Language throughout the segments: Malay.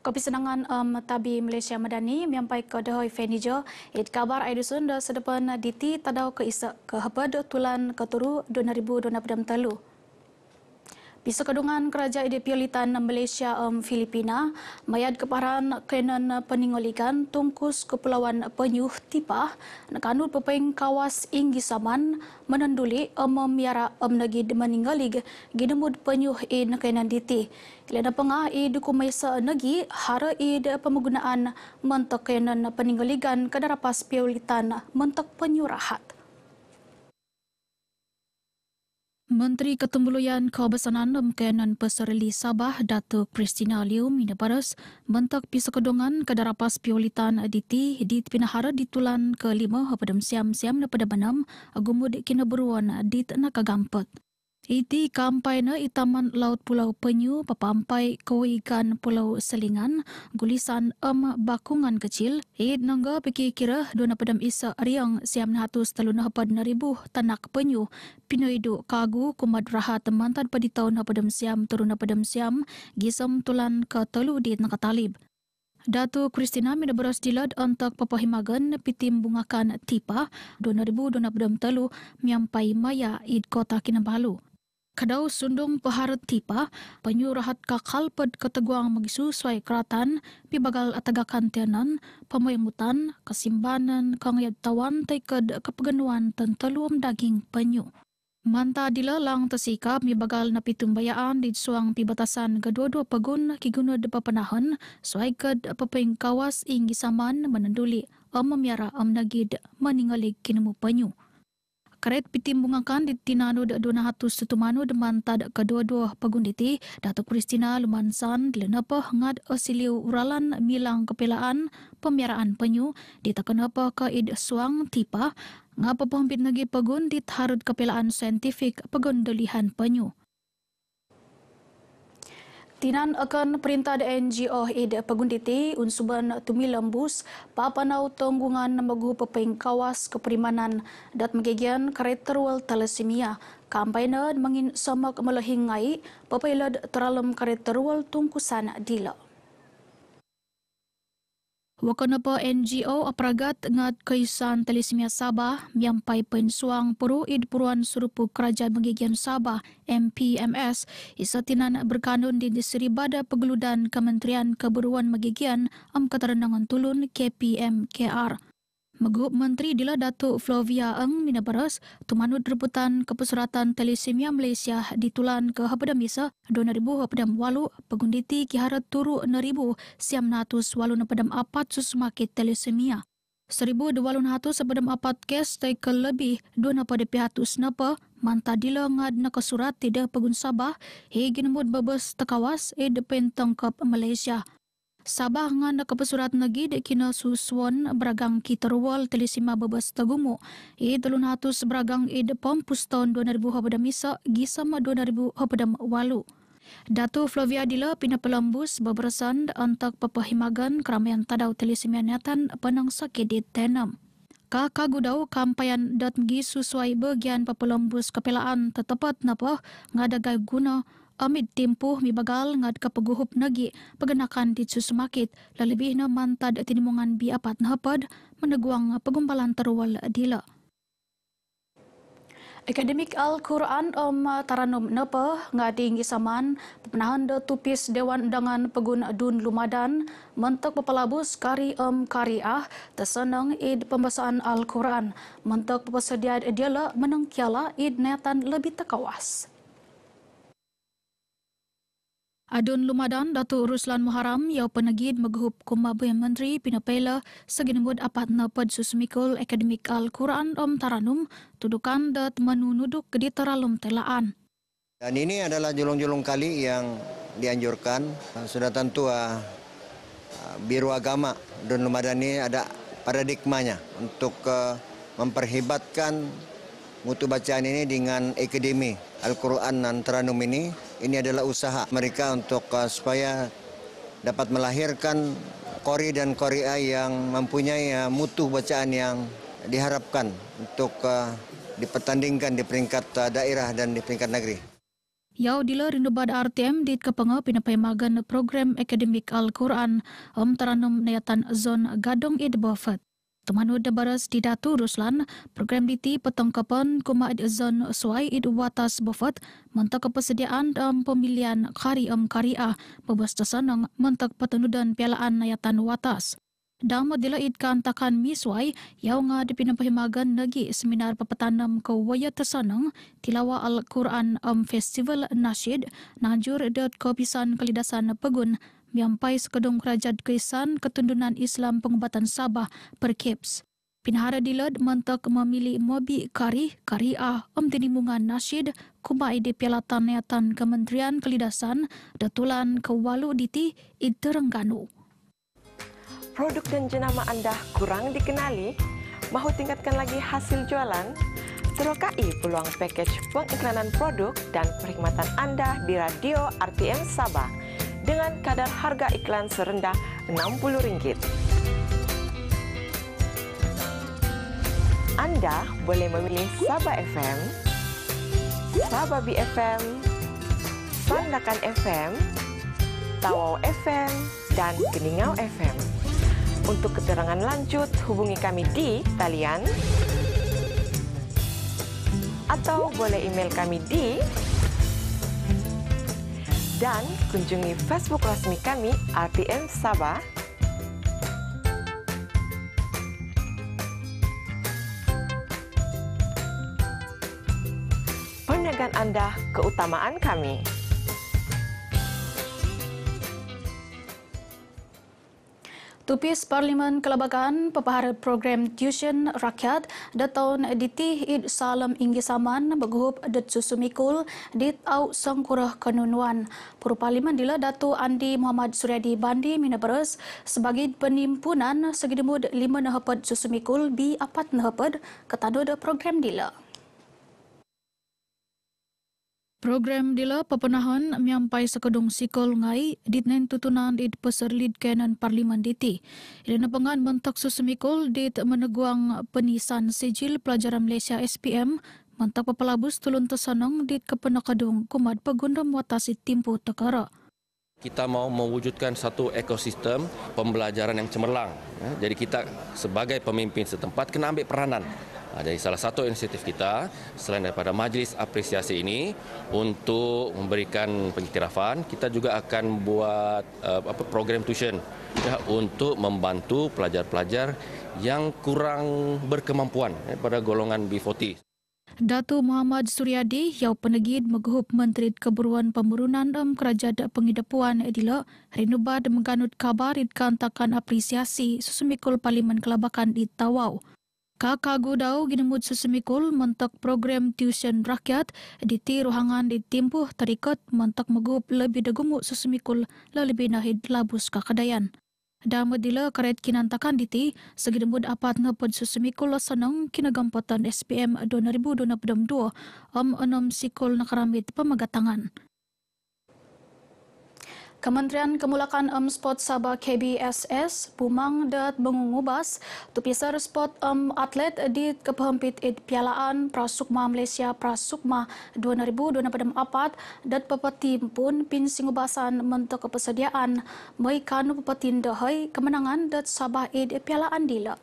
Kepisenangan um, Tabi Malaysia Medani menyampai ke Dehoi Fenijo id kabar ai dusun da sedepan diti tadau ke isa ke hepa tulan ke turu 2023. Di sekadungan Kerajaan Independen Malaysia um, Filipina, mayat keparan Kenan Peningoligan Tungkus Kepulauan Penyuh Tipah, nakanul pepeng kawas Inggisaman menenduli um, miara um, negi meninggalig ginemud penyuh in Kenan Diti. Ilana pengah i dukumaysa negi hara i de pemegunaan mentok Kenan Peningoligan kadarapas piulitan mentok penyurahat. Menteri Ketumbuhan Kawasan Anam Kenan Peserili Sabah Datuk Kristina Liu Minabaras bentak pisau kedongan ke darapas piolitan aditi di Pinahara di Tulan ke-5 pada siam-siam pada benam gumud kina beruan di tenaga gampet. Iti kampai na itaman laut pulau penyu papampai koigan pulau selingan gulisan em bakungan kecil i nangga piki kira dona padam isa riang siam hatus telu na pad ribu tanak penyu pinoy do kagu teman tanpa di tahun na padam siam turun na padam siam gisem tulan ke telu di nakatalib Datu Kristina mina beras dilad antak papahimagan pitim bungakan tipa telu miampai maya id kota Kinabalu kadau sundung paharet tipa penyurahat ka kalpet keteguang suai keratan pibagal atagakan tianan pamayamutan kesimbanan kang yadtawan taikad kapaganuan ten teluom daging penyu. Manta dilalang tasika mibagal napi pitumbayaan di suang pibatasan kedua-dua pagun kigunod papanahan suai kad papingkawas ing gisaman menanduli amamiyara amnagid maningalig kinumupanyo. penyu. Karet piti bungakan di tinanu de dona hatu setu manu de manta de kedua-dua pegunditi Datuk Kristina Lumansan di lenapa hengat asiliu uralan milang kepelaan pemeraan penyu di takenapa ke id suang tipa ngapa pemimpin negi pegun di tarut kepelaan saintifik pegundelihan penyu. Tinan akan perintah di NGO ide pegunditi unsuban tumi lembus papanau tonggungan magu pepengkawas keprimanan dat megegian karakter wal talasimia kampaina mengin somak melehingai papailad teralam karakter wal tungkusan dilo. Wakana pa NGO apragat ngat kaisan telismia Sabah miampai pensuang puru id puruan surupu kerajaan bagian Sabah MPMS isatinan berkanun di diseri bada pegeludan Kementerian Keburuan Magigian Am Katarenangan Tulun KPMKR. Megup Menteri Dila Datuk Flavia Eng Minabaras tumanut rebutan kepesuratan Telesemia Malaysia ditulan ke Hapada Misa 2000 Hapada Walu pengunditi kihara turu 1000 siam natus walu Hapada Apat susmakit Telesemia. 1200 Hapada Apat kes teka lebih 2 Hapada Pihatus Napa mantah Dila ngad na kesurat tidak pegun Sabah hei ginemut bebas tekawas e depen tangkap Malaysia. Sabah ngan ke pesurat negi di kina suswon beragang kiterwal telisima bebas tegumu. I telun hatus beragang i depom puston 2000 hapada misa gisama 2000 hapada walu. Datu Flavia Dila pina pelambus beberesan antak pepahimagan keramaian tadau telisima niatan penang sakit di tenam. Kakak gudau kampayan dat mgi sesuai bagian pepelambus kepelaan tetepat napa ngadagai guna amid timpuh mi bagal ngad ka paguhup nagi pagenakan ti susmakit lalebih na mantad tinimungan bi apat na hapad managuang pagumbalan tarwal adila. Akademik Al-Quran om Taranum Nepe ngading isaman pemenahan de tupis Dewan Undangan Pegun Dun Lumadan mentok pepelabus kari om kariah Tersenang id pembesaan Al-Quran mentok pepesediaan dia le menengkiala id netan lebih tekawas. Adun Lumadan, Datuk Ruslan Muharram, yau penegid meghub kumabu yang menteri pinapela seginemud apat napad susmikul akademik Al-Quran Om Taranum tudukan dat menunuduk ke diteralum telaan. Dan ini adalah julung-julung kali yang dianjurkan. Eh, sudah tentu uh, biru agama Adun Lumadan ini ada paradigmanya untuk uh, memperhibatkan mutu bacaan ini dengan akademi Al-Quran dan Taranum ini ini adalah usaha mereka untuk uh, supaya dapat melahirkan kori dan korea yang mempunyai uh, mutu bacaan yang diharapkan untuk uh, dipertandingkan di peringkat uh, daerah dan di peringkat negeri. Yau dila rindubad RTM di kepenga pinapai magan program akademik Al-Quran om Taranum neyatan zon gadong id bofet. Tumanu de baras di Datu Ruslan, program DT petangkapan kuma id zon suai id watas bofat mentak kepersediaan dan pemilihan kari em kariah bebas tersenang mentak petenudan pialaan nayatan watas. Dalam modila id kantakan miswai yang nga dipinam pahimagan negi seminar pepetanam ke waya tersenang tilawa Al-Quran em festival nasyid nanjur dot kopisan kelidasan pegun miampai sekedung kerajaan Kristian Ketundunan Islam Pengubatan Sabah, Perkips. Pinhara Dilad mentak memilih Mobi Kari Kariah Omtinimungan Nasid kumai di Piala Tanayatan Kementerian Kelidasan Datulan Kewalu Diti Iterengganu. Produk dan jenama anda kurang dikenali? Mahu tingkatkan lagi hasil jualan? Terokai peluang package pengiklanan produk dan perkhidmatan anda di Radio RTM Sabah. dengan kadar harga iklan serendah RM60. Anda boleh memilih Sabah FM, Sabah BFM, Sandakan FM, Tawau FM, dan Keningau FM. Untuk keterangan lanjut, hubungi kami di talian atau boleh email kami di dan kunjungi Facebook rasmi kami RTM Sabah. Perniagaan anda keutamaan kami. Tupis Parlimen Kelabakan Pepaharut Program Tuition Rakyat Datun Diti Id Salam Inggi Saman Beguhup Det Susumikul Dit Au Sengkurah Kenunuan Puru Parlimen Dila Datu Andi Muhammad Suryadi Bandi Minaberes Sebagai penimpunan Segidemud Lima Nahepad Susumikul Bi Apat Nahepad Ketadu Program Dila Program dila pepenahan miampai sekedung sikol ngai dit nen tutunan di peser lid kenan parlimen diti. Ida nepengan mentok susemikul dit meneguang penisan sijil pelajaran Malaysia SPM mentok pepelabus tulun tesanong dit kepenakadung kumat pegundam muatasi timpu tekara. Kita mau mewujudkan satu ekosistem pembelajaran yang cemerlang. Ya, jadi kita sebagai pemimpin setempat kena ambil peranan jadi salah satu inisiatif kita selain daripada majlis apresiasi ini untuk memberikan pengiktirafan, kita juga akan buat eh, apa program tuition ya, untuk membantu pelajar-pelajar yang kurang berkemampuan ya, pada golongan B40. Datu Muhammad Suryadi, yang penegid menghub Menteri Keburuan Pemurunan dan Kerajaan Dan Pengidapuan Edilo, Rinubad mengganut kabar ditkan takan apresiasi susumikul Parlimen Kelabakan di Tawau. Kakak Gudau ginemut sesemikul mentak program tuition rakyat di ti ruangan ditimpuh terikat mentak megup lebih degumuk sesemikul la lebih nahid labus kakadayan. Dan medila karet kinantakan di ti, segidemud apat ngepud sesemikul la seneng kinagampatan SPM 2022 om enam sikul nakaramit pemegatangan. Kementerian Kemulakan Em Sport Sabah KBSS Bumang Dat Mengungubas Tupisar Sport Em Atlet di Kepempit ed Pialaan Prasukma Malaysia Prasukma 2024 dat pepetim pun pin singubasan mento kepesediaan mei kanu pepetin dehai kemenangan dat Sabah ed Pialaan dilak.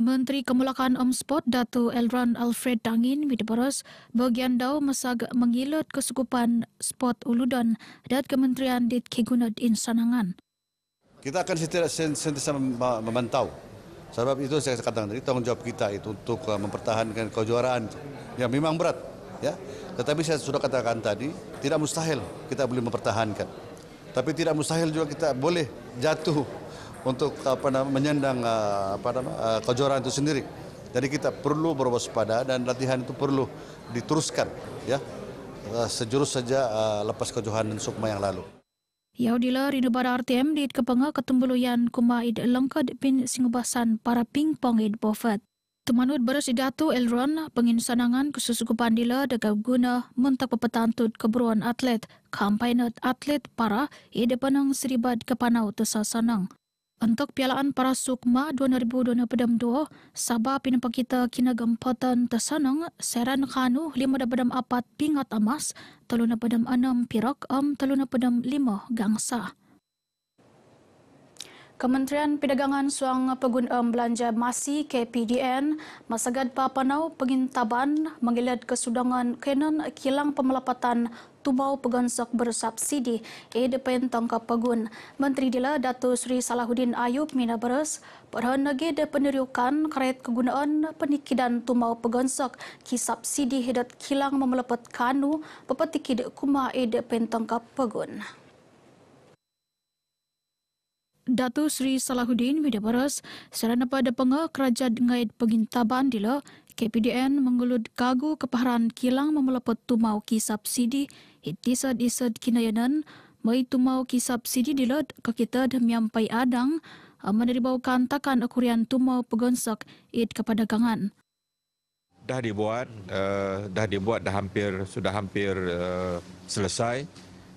Menteri Kemulakan Omspot Datu Elron Alfred Dangin Mideboros bagian dau mesag mengilut kesukupan spot uludan dat Kementerian Dit Kegunat Insanangan. Kita akan sentiasa memantau sebab itu saya katakan tadi tanggungjawab kita itu untuk uh, mempertahankan kejuaraan yang memang berat ya tetapi saya sudah katakan tadi tidak mustahil kita boleh mempertahankan tapi tidak mustahil juga kita boleh jatuh untuk apa namanya menyandang ah, apa namanya ah, kejuaraan itu sendiri. Jadi kita perlu berwaspada dan latihan itu perlu diteruskan ya ah, sejurus saja lepas kejuhan sukma yang lalu. Yaudila Rinubar RTM di Kepenga Ketumbuluyan Kumaid Lengkad Pin Singubasan para pingpong Id Bofet. Temanud beres idatu Elron pengin sanangan khusus kupan dila dekau guna mentak pepetan pepetantut keburuan atlet kampainat atlet para ide penang seribad kepanau tersasanang. Untuk Pialaan Para Sukma 2022, Sabah Pinampak kita kina gempatan tersenang Seran Khanu 5.4 pingat emas, enam pirak am lima gangsa. Kementerian Perdagangan Suang Pegunam Belanja Masi KPDN masagad papanau pengintaban mengilat kesudangan kenan kilang pemelapatan tubau pegansok bersubsidi e depen tangka pegun. Menteri Dila Datu Sri Salahuddin Ayub Minabres perhan lagi de penerukan kerait kegunaan penikidan tumau pegansok ki subsidi hidat kilang memelepet kanu pepetiki de kuma e depen tangka pegun. Datu Sri Salahuddin Widabaras serana pada pengah kerajaan ngait pengintaban dila KPDN mengelud kagu keparan kilang memelepet tumau ki subsidi it disad isad kinayanan may tumaw kisap sidi dilod kita dah pay adang menerima kantakan akurian tumaw pegonsak it kepadagangan. Dah dibuat, uh, dah dibuat, dah hampir sudah hampir uh, selesai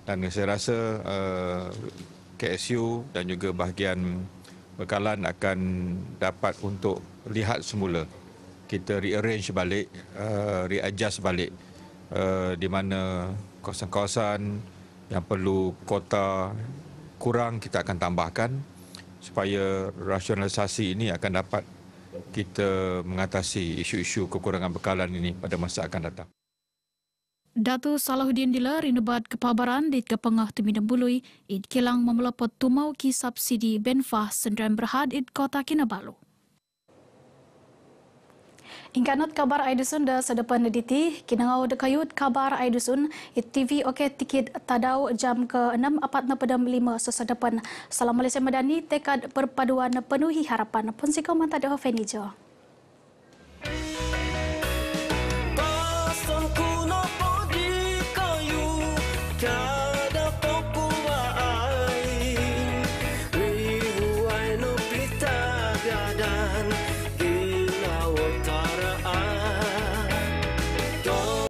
dan saya rasa uh, KSU dan juga bahagian bekalan akan dapat untuk lihat semula kita rearrange balik, uh, readjust balik uh, di mana kawasan-kawasan yang perlu kota kurang kita akan tambahkan supaya rasionalisasi ini akan dapat kita mengatasi isu-isu kekurangan bekalan ini pada masa akan datang. Datu Salahuddin Dila rinubat kepabaran di Kepengah Tumidem Bului, id kilang memelopot tumau ki subsidi Benfah Sendrian Berhad id Kota Kinabalu. Ingkanut kabar Aidusun da sedepan diti, kinangau de kayut kabar Aidusun, TV ok tiket tadau jam ke-6.45 sesedepan. Salam Malaysia Madani, tekad perpaduan penuhi harapan. Pun sikau mantak deho Fenijo.